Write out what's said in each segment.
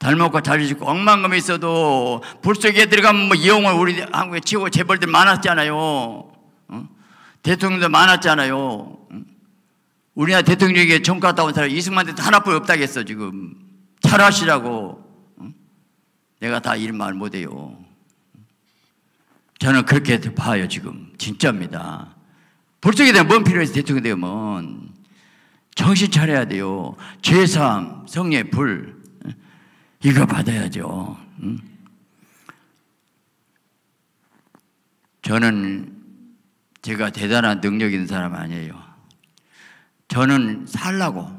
잘먹고 잘해주고 엉망감이 있어도 불 속에 들어가면 뭐 이용을 우리 한국에 치고 재벌들 많았잖아요. 어? 대통령도 많았잖아요. 어? 우리나라 대통령에게 정가따온 사람 이승만 대통령 하나뿐 없다겠어 지금. 잘하시라고. 어? 내가 다이런말 못해요. 저는 그렇게 봐요 지금. 진짜입니다. 불 속에 대한 뭔 필요해서 대통령 되면 정신 차려야 돼요. 죄삼, 성례, 불. 이거 받아야죠. 저는 제가 대단한 능력 있는 사람 아니에요. 저는 살라고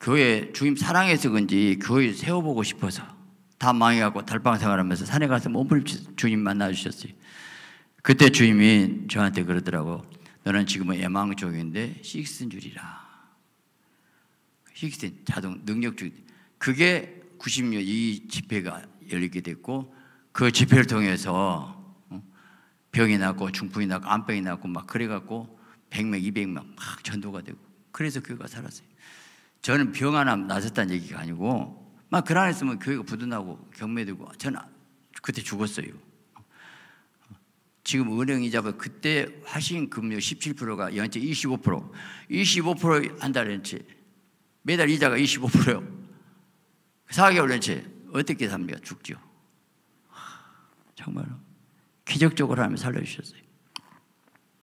교회 주님 사랑해서 그런지 교회 세워보고 싶어서 다 망해갖고 달방 생활하면서 산에 가서 몸을 주님 만나주셨어요. 그때 주님이 저한테 그러더라고. 너는 지금은 애망 쪽인데 식스인 줄이라. 식스 자동 능력 중 그게 90년 이 집회가 열리게 됐고 그 집회를 통해서 어, 병이 났고 중풍이 났고 암병이 났고 막 그래갖고 100명, 200명 막 전도가 되고 그래서 교회가 살았어요. 저는 병 하나 나섰다는 얘기가 아니고 막 그러나 했으면 교회가 부도나고 경매되고 저는 그때 죽었어요. 지금 은행이자가 그때 하신 금리 17%가 연체 25% 25%한 달 연체 매달 이자가 25%요. 4개올 내지 어떻게 삽니까? 죽죠. 정말로. 기적적으로 하나님 살려주셨어요.